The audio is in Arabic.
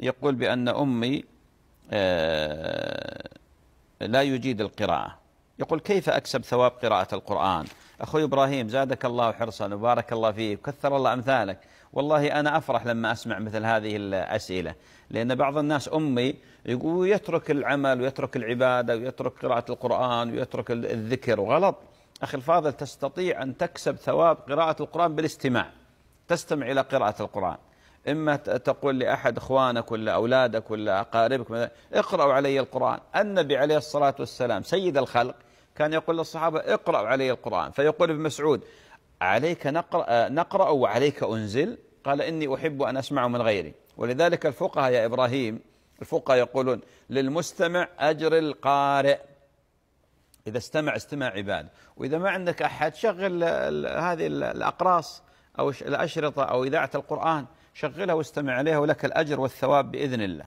يقول بأن أمي آه، لا يجيد القراءة يقول كيف أكسب ثواب قراءة القرآن أخوي إبراهيم زادك الله حرصا وبارك الله فيك وكثر الله أمثالك والله أنا أفرح لما أسمع مثل هذه الأسئلة لأن بعض الناس أمي يقول يترك العمل ويترك العبادة ويترك قراءة القرآن ويترك الذكر وغلط أخي الفاضل تستطيع أن تكسب ثواب قراءة القرآن بالاستماع تستمع إلى قراءة القرآن إما تقول لأحد إخوانك ولا أولادك ولا أقاربك اقرأوا علي القرآن النبي عليه الصلاة والسلام سيد الخلق كان يقول للصحابة اقرأوا علي القرآن فيقول ابن مسعود عليك نقرأ, نقرأ وعليك أنزل قال إني أحب أن أسمع من غيري ولذلك الفقهاء يا إبراهيم الفقهاء يقولون للمستمع أجر القارئ إذا استمع استمع عباد وإذا ما عندك أحد شغل هذه الأقراص أو الأشرطة أو إذاعة القرآن شغلها واستمع عليها ولك الأجر والثواب بإذن الله